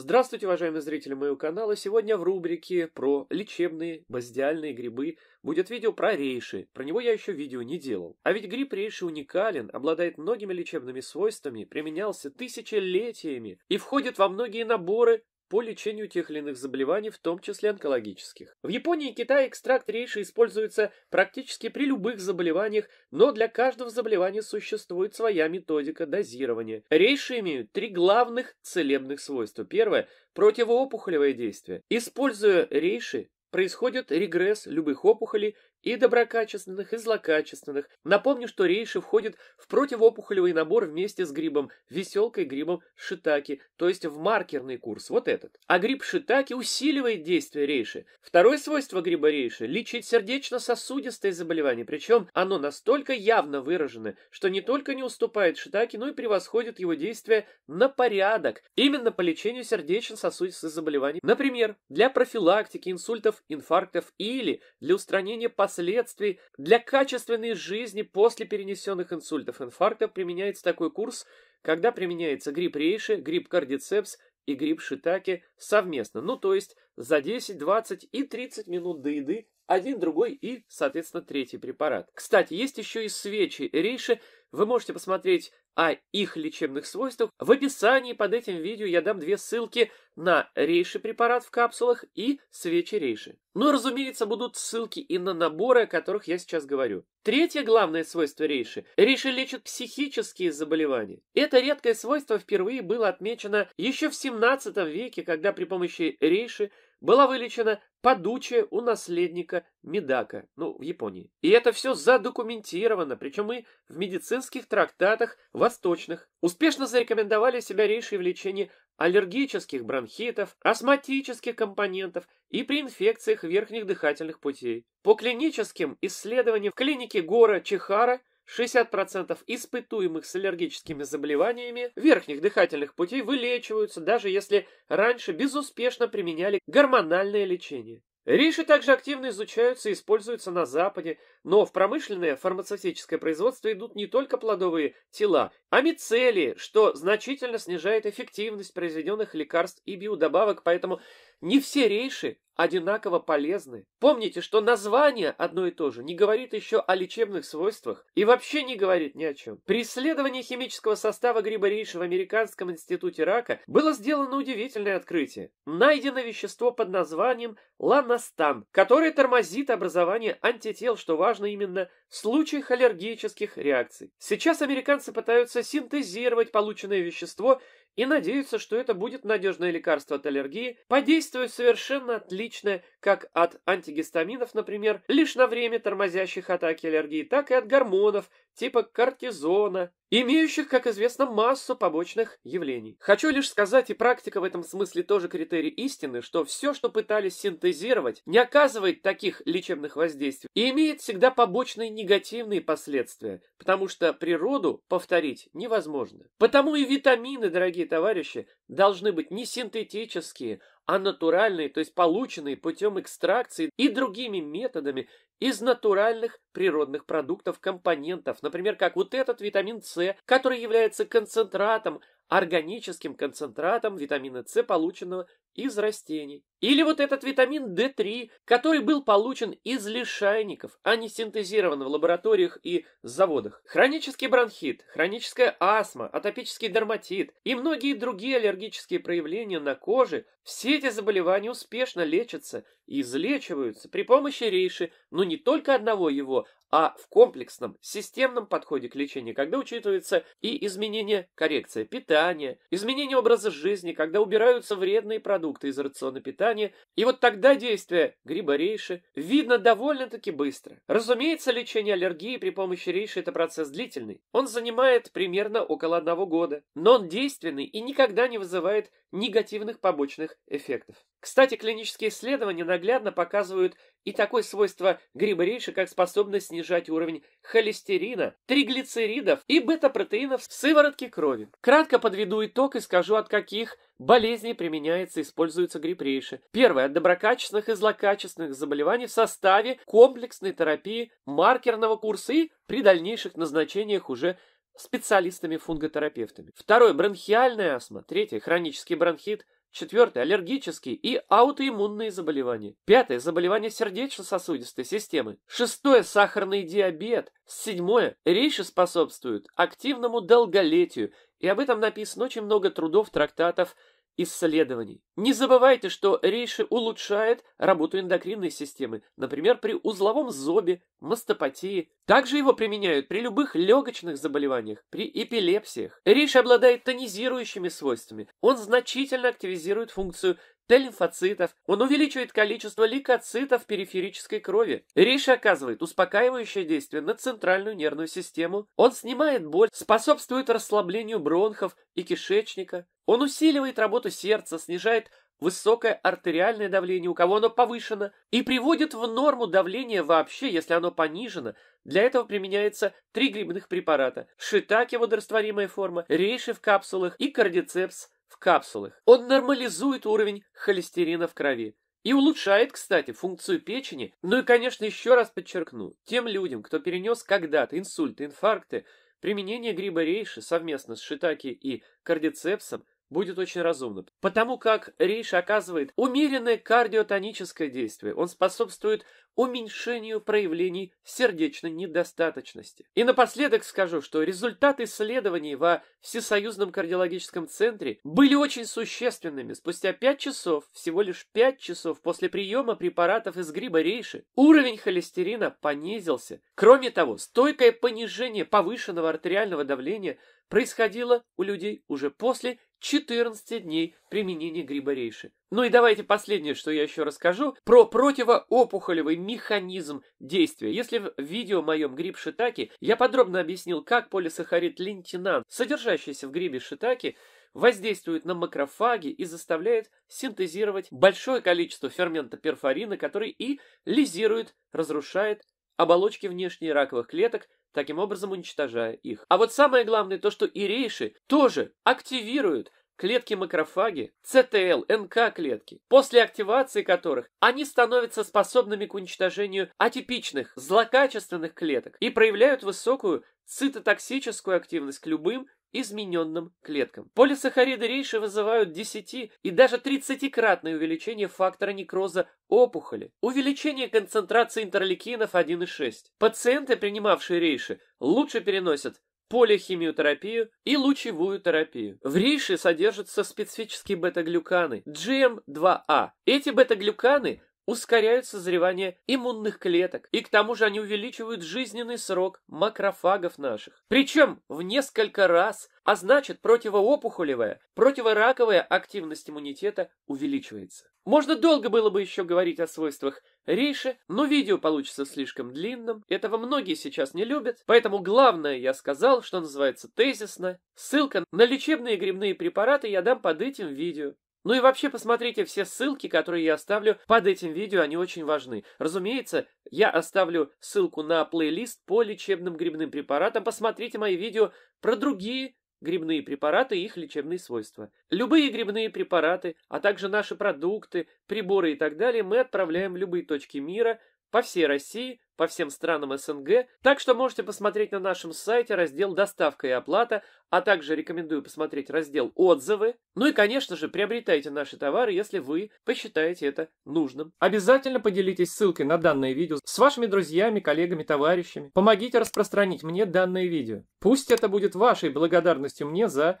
Здравствуйте, уважаемые зрители моего канала! Сегодня в рубрике про лечебные баздиальные грибы будет видео про рейши. Про него я еще видео не делал. А ведь гриб рейши уникален, обладает многими лечебными свойствами, применялся тысячелетиями и входит во многие наборы по лечению тех или иных заболеваний, в том числе онкологических. В Японии и Китае экстракт рейши используется практически при любых заболеваниях, но для каждого заболевания существует своя методика дозирования. Рейши имеют три главных целебных свойства. Первое – противоопухолевое действие. Используя рейши, происходит регресс любых опухолей и доброкачественных, и злокачественных. Напомню, что рейши входит в противоопухолевый набор вместе с грибом, веселкой грибом шитаки, то есть в маркерный курс, вот этот. А гриб шитаки усиливает действие рейши. Второе свойство гриба рейши – лечить сердечно-сосудистые заболевания, причем оно настолько явно выражено, что не только не уступает шитаки, но и превосходит его действие на порядок, именно по лечению сердечно-сосудистых заболеваний. Например, для профилактики инсультов инфарктов или для устранения последствий для качественной жизни после перенесенных инсультов, инфарктов применяется такой курс, когда применяется грипп рейши, грипп кардицепс и грипп шитаки совместно. Ну, то есть за 10, 20 и 30 минут до еды один, другой и, соответственно, третий препарат. Кстати, есть еще и свечи рейши. Вы можете посмотреть о их лечебных свойствах. В описании под этим видео я дам две ссылки – на рейши-препарат в капсулах и свечи рейши. Ну и, разумеется, будут ссылки и на наборы, о которых я сейчас говорю. Третье главное свойство рейши. Рейши лечит психические заболевания. Это редкое свойство впервые было отмечено еще в 17 веке, когда при помощи рейши была вылечена подучая у наследника Медака, ну, в Японии. И это все задокументировано, причем и в медицинских трактатах восточных. Успешно зарекомендовали себя рейши в лечении аллергических бронхитов, астматических компонентов и при инфекциях верхних дыхательных путей. По клиническим исследованиям в клинике Гора Чихара 60% испытуемых с аллергическими заболеваниями верхних дыхательных путей вылечиваются, даже если раньше безуспешно применяли гормональное лечение. Риши также активно изучаются и используются на Западе, но в промышленное фармацевтическое производство идут не только плодовые тела, а мицелии, что значительно снижает эффективность произведенных лекарств и биодобавок, поэтому не все рейши одинаково полезны. Помните, что название одно и то же не говорит еще о лечебных свойствах и вообще не говорит ни о чем. При исследовании химического состава гриба рейши в Американском институте рака было сделано удивительное открытие. Найдено вещество под названием ланостан, которое тормозит образование антител, что важно именно в случаях аллергических реакций. Сейчас американцы пытаются синтезировать полученное вещество и надеются, что это будет надежное лекарство от аллергии, подействует совершенно отлично как от антигистаминов, например, лишь на время тормозящих атаки аллергии, так и от гормонов, типа кортизона, имеющих, как известно, массу побочных явлений. Хочу лишь сказать, и практика в этом смысле тоже критерий истины, что все, что пытались синтезировать, не оказывает таких лечебных воздействий и имеет всегда побочные негативные последствия, потому что природу повторить невозможно. Потому и витамины, дорогие товарищи, должны быть не синтетические, а натуральные, то есть полученные путем экстракции и другими методами из натуральных природных продуктов компонентов, например, как вот этот витамин С, который является концентратом, органическим концентратом витамина С, полученного из растений. Или вот этот витамин D3, который был получен из лишайников, а не синтезирован в лабораториях и заводах. Хронический бронхит, хроническая астма, атопический дерматит и многие другие аллергические проявления на коже, все эти заболевания успешно лечатся и излечиваются при помощи рейши, но не только одного его, а в комплексном, системном подходе к лечению, когда учитываются и изменения коррекции питания, изменения образа жизни, когда убираются вредные продукты, продукты из рациона питания, и вот тогда действие гриба рейши видно довольно-таки быстро. Разумеется, лечение аллергии при помощи рейши – это процесс длительный. Он занимает примерно около одного года, но он действенный и никогда не вызывает негативных побочных эффектов. Кстати, клинические исследования наглядно показывают и такое свойство гриборейши, как способность снижать уровень холестерина, триглицеридов и бета-протеинов в сыворотке крови. Кратко подведу итог и скажу, от каких болезней применяется и используется грибрейши. Первое. От доброкачественных и злокачественных заболеваний в составе комплексной терапии маркерного курса и при дальнейших назначениях уже специалистами-фунготерапевтами. Второе. Бронхиальная астма. Третье. Хронический бронхит – Четвертое – аллергические и аутоиммунные заболевания. Пятое – заболевания сердечно-сосудистой системы. Шестое – сахарный диабет. Седьмое – речи способствуют активному долголетию. И об этом написано очень много трудов, трактатов, исследований. Не забывайте, что рейши улучшает работу эндокринной системы, например, при узловом зобе, мастопатии. Также его применяют при любых легочных заболеваниях, при эпилепсиях. Рейши обладает тонизирующими свойствами. Он значительно активизирует функцию Т-лимфоцитов, он увеличивает количество лейкоцитов в периферической крови. Рейши оказывает успокаивающее действие на центральную нервную систему, он снимает боль, способствует расслаблению бронхов и кишечника, он усиливает работу сердца, снижает высокое артериальное давление, у кого оно повышено, и приводит в норму давление вообще, если оно понижено. Для этого применяется три грибных препарата – шитаки, водорастворимая форма, рейши в капсулах и кардицепс в капсулах. Он нормализует уровень холестерина в крови. И улучшает, кстати, функцию печени. Ну и, конечно, еще раз подчеркну, тем людям, кто перенес когда-то инсульты, инфаркты, применение гриба рейши совместно с шитаки и кардицепсом – будет очень разумно, потому как рейш оказывает умеренное кардиотоническое действие. Он способствует уменьшению проявлений сердечной недостаточности. И напоследок скажу, что результаты исследований во Всесоюзном кардиологическом центре были очень существенными. Спустя 5 часов, всего лишь 5 часов после приема препаратов из гриба рейши, уровень холестерина понизился. Кроме того, стойкое понижение повышенного артериального давления происходило у людей уже после 14 дней применения гриборейши. Ну и давайте последнее, что я еще расскажу, про противоопухолевый механизм действия. Если в видео моем «Гриб шитаки» я подробно объяснил, как полисахарид лентинан, содержащийся в грибе шитаки, воздействует на макрофаги и заставляет синтезировать большое количество фермента перфорина, который и лизирует, разрушает оболочки внешней раковых клеток таким образом уничтожая их. А вот самое главное то, что ирейши тоже активируют клетки макрофаги, ЦТЛ, НК-клетки, после активации которых они становятся способными к уничтожению атипичных, злокачественных клеток и проявляют высокую цитотоксическую активность к любым измененным клеткам. Полисахариды рейши вызывают 10 и даже 30-кратное увеличение фактора некроза опухоли, увеличение концентрации интерлейкинов 1,6. Пациенты, принимавшие рейши, лучше переносят полихимиотерапию и лучевую терапию. В рейше содержатся специфические бета-глюканы GM2А. Эти бета-глюканы ускоряют созревание иммунных клеток, и к тому же они увеличивают жизненный срок макрофагов наших. Причем в несколько раз, а значит противоопухолевая, противораковая активность иммунитета увеличивается. Можно долго было бы еще говорить о свойствах рейши, но видео получится слишком длинным, этого многие сейчас не любят, поэтому главное я сказал, что называется тезисно. Ссылка на лечебные грибные препараты я дам под этим видео. Ну и вообще посмотрите все ссылки, которые я оставлю под этим видео, они очень важны. Разумеется, я оставлю ссылку на плейлист по лечебным грибным препаратам. Посмотрите мои видео про другие грибные препараты и их лечебные свойства. Любые грибные препараты, а также наши продукты, приборы и так далее мы отправляем в любые точки мира по всей России по всем странам СНГ, так что можете посмотреть на нашем сайте раздел «Доставка и оплата», а также рекомендую посмотреть раздел «Отзывы». Ну и, конечно же, приобретайте наши товары, если вы посчитаете это нужным. Обязательно поделитесь ссылкой на данное видео с вашими друзьями, коллегами, товарищами. Помогите распространить мне данное видео. Пусть это будет вашей благодарностью мне за